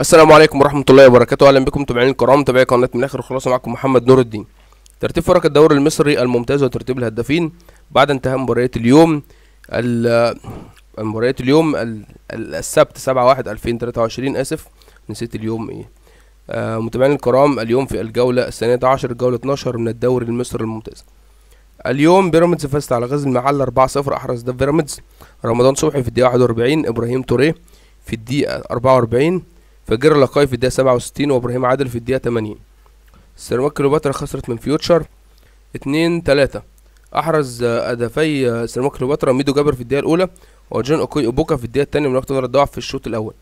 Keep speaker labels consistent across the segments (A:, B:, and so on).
A: السلام عليكم ورحمه الله وبركاته اهلا بكم متابعين الكرام متابعي قناه من الاخر خلاصة معكم محمد نور الدين ترتيب فرق الدوري المصري الممتاز وترتيب الهدافين بعد انتهاء مباريات اليوم مباريات اليوم السبت 7 1 2023 اسف نسيت اليوم ايه آه متابعين الكرام اليوم في الجوله الثانيه عشر جوله 12 من الدوري المصري الممتاز اليوم بيراميدز فازت على غزل المعلة 4 0 احرز ده بيراميدز رمضان صبحي في الدقيقه 41 ابراهيم توريه في الدقيقه 44 فجير لقاي في الدقيقة 67 وابراهيم عادل في الدقيقة 80 سيراميكا كليوباترا خسرت من فيوتشر 2 3 احرز هدفي سيراميكا كليوباترا ميدو جابر في الدقيقة الأولى وجون اوكي اوبوكا في الدقيقة الثانية من وقت ضربة ضعف في الشوط الأول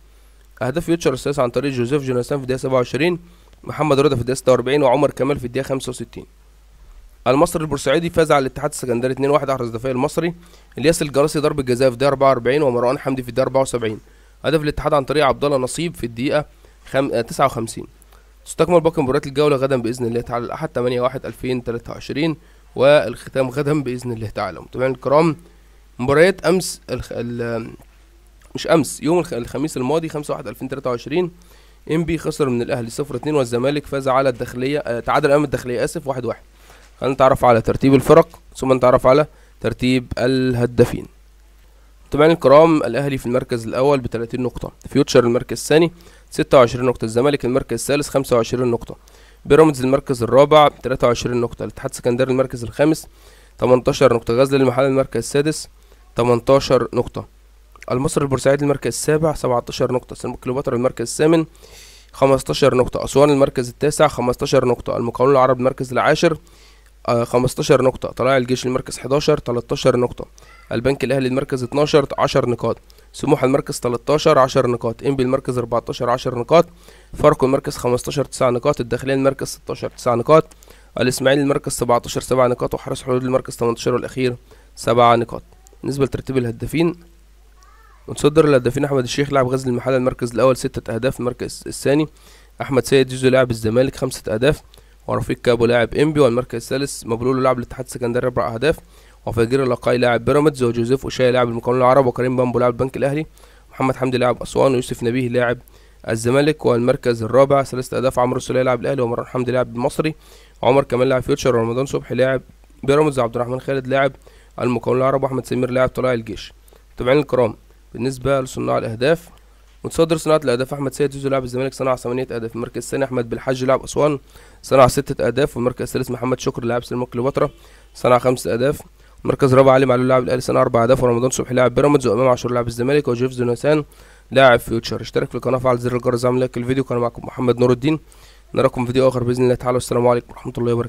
A: أهداف فيوتشر السادسة عن طريق جوزيف جوناثان في الدقيقة 27 محمد رضا في الدقيقة 46 وعمر كمال في الدقيقة 65 المصري البورسعيدي فاز على الاتحاد السكندري 2-1 احرز دفاع المصري الياس الجراسي ضربة جزاء في الدقيقة 44 ومروان حمدي في الدقيقة 74 هدف الاتحاد عن طريق عبد الله نصيب في الدقيقه خم... 59 آه، تستكمل باقي مباريات الجوله غدا باذن الله تعالى الاحد 8 1 2023 والختام غدا باذن الله تعالى متابعينا الكرام مباريات امس الخ... ال... آه، مش امس يوم الخميس الماضي 5 1 2023 ام بي خسر من الاهلي 0 2 والزمالك فاز على الداخليه آه تعادل امام الداخليه اسف 1 1 خلينا نتعرف على ترتيب الفرق ثم نتعرف على ترتيب الهدافين طبعا الكرام الاهلي في المركز الاول ب 30 نقطه فيوتشر المركز الثاني 26 نقطه الزمالك المركز الثالث 25 نقطه بيراميدز المركز الرابع 23 نقطه الاتحاد السكندري المركز الخامس 18 نقطه غزل المحل المركز السادس 18 نقطه المصري البورسعيد المركز السابع 17 نقطه سيراميكا كليوباترا المركز الثامن 15 نقطه اسوان المركز التاسع 15 نقطه المقاولون العرب المركز العاشر 15 آه، نقطة طلائع الجيش المركز 11 13 نقطة البنك الأهلي المركز 12 10 نقاط سموحة المركز 13 10 نقاط إنبي المركز 14 10 نقاط فاركو المركز 15 9 نقاط الداخلية المركز 16 9 نقاط الإسماعيلي المركز 17 7 نقاط وحرس حدود المركز 18 والأخير 7 نقاط بالنسبة لترتيب الهدافين متصدر الهدافين أحمد الشيخ لاعب غزل المحلة المركز الأول 6 أهداف المركز الثاني أحمد سيد جوزو لاعب الزمالك 5 أهداف ورفيق كابو لاعب انبي والمركز الثالث مبلول لاعب الاتحاد السكندري اربع اهداف وفجير اللقاي لاعب بيراميدز وجوزيف اوشاي لاعب المقاولون العرب وكريم بامبو لاعب البنك الاهلي محمد حمدي لاعب اسوان ويوسف نبيه لاعب الزمالك والمركز الرابع ثلاثة أهداف عمرو السولية لاعب الأهلي ومروان حمدي لاعب المصري عمر كمال لاعب فيوتشر ورمضان صبحي لاعب بيراميدز عبد الرحمن خالد لاعب المقاولون العرب وأحمد سمير لاعب طلائع الجيش متابعينا الكرام بالنسبة لصناع الأهداف متصدر صناعة الأهداف أحمد سيد زوزو لاعب الزمالك صنع ثمانية أهداف المركز الثاني أحمد بالحج لاعب أسوان صنع ستة أهداف والمركز الثالث محمد شكر لاعب سلمون كليوباترا صنع خمس أهداف المركز الرابع علي معلول لاعب الأهلي صنع أربع أهداف ورمضان صبحي لاعب بيراميدز وإمام عاشور لاعب الزمالك وجيف زونسان لاعب فيوتشر اشترك في القناة وفعل زر الجرس اعمل لايك الفيديو كان معكم محمد نور الدين نراكم فيديو آخر بإذن الله تعالى والسلام عليكم ورحمة الله وبركاته